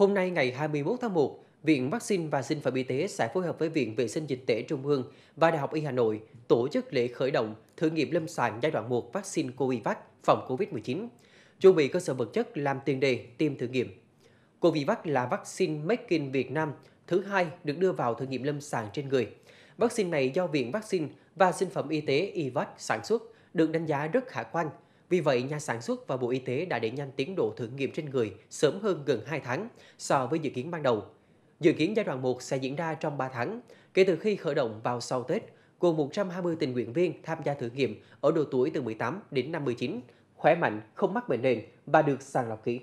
Hôm nay ngày 21 tháng 1, Viện Vaccine và Sinh phẩm Y tế sẽ phối hợp với Viện Vệ sinh Dịch tễ Trung ương và Đại học Y Hà Nội tổ chức lễ khởi động thử nghiệm lâm sàng giai đoạn 1 vaccine Covivac phòng COVID-19, chuẩn bị cơ sở vật chất làm tiền đề tiêm thử nghiệm. Covivac là vaccine Make in Việt Nam thứ hai được đưa vào thử nghiệm lâm sàng trên người. Vaccine này do Viện Vaccine và Sinh phẩm Y tế IVAC sản xuất, được đánh giá rất khả quan – vì vậy, nhà sản xuất và Bộ Y tế đã đẩy nhanh tiến độ thử nghiệm trên người sớm hơn gần 2 tháng so với dự kiến ban đầu. Dự kiến giai đoạn 1 sẽ diễn ra trong 3 tháng, kể từ khi khởi động vào sau Tết, gồm 120 tình nguyện viên tham gia thử nghiệm ở độ tuổi từ 18 đến 59, khỏe mạnh, không mắc bệnh nền và được sàng lọc kỹ.